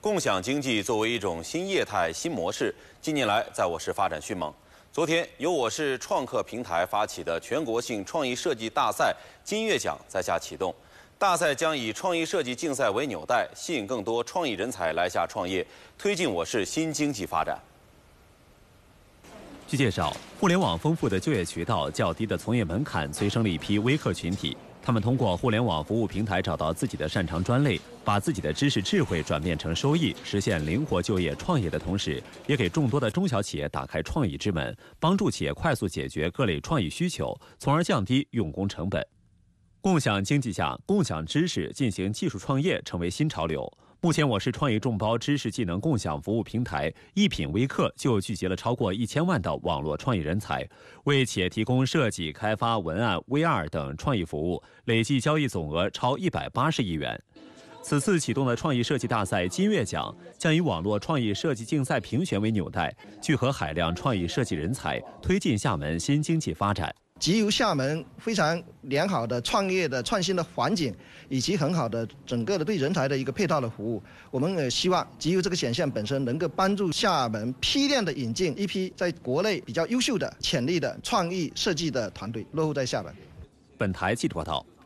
共享经济作为一种新业态、新模式，近年来在我市发展迅猛。昨天，由我市创客平台发起的全国性创意设计大赛“金月奖”在下启动。大赛将以创意设计竞赛为纽带，吸引更多创意人才来下创业，推进我市新经济发展。据介绍，互联网丰富的就业渠道、较低的从业门槛，催生了一批微客群体。他们通过互联网服务平台找到自己的擅长专类，把自己的知识智慧转变成收益，实现灵活就业创业的同时，也给众多的中小企业打开创意之门，帮助企业快速解决各类创意需求，从而降低用工成本。共享经济下，共享知识进行技术创业成为新潮流。目前，我市创意众包、知识技能共享服务平台“一品微课”就聚集了超过一千万的网络创意人才，为企业提供设计、开发、文案、VR 等创意服务，累计交易总额超一百八十亿元。此次启动的创意设计大赛“金月奖”，将以网络创意设计竞赛评选为纽带，聚合海量创意设计人才，推进厦门新经济发展。集邮厦门非常良好的创业的创新的环境，以及很好的整个的对人才的一个配套的服务，我们也希望集邮这个选项本身，能够帮助厦门批量的引进一批在国内比较优秀的潜力的创意设计的团队落户在厦门。本台记者报道。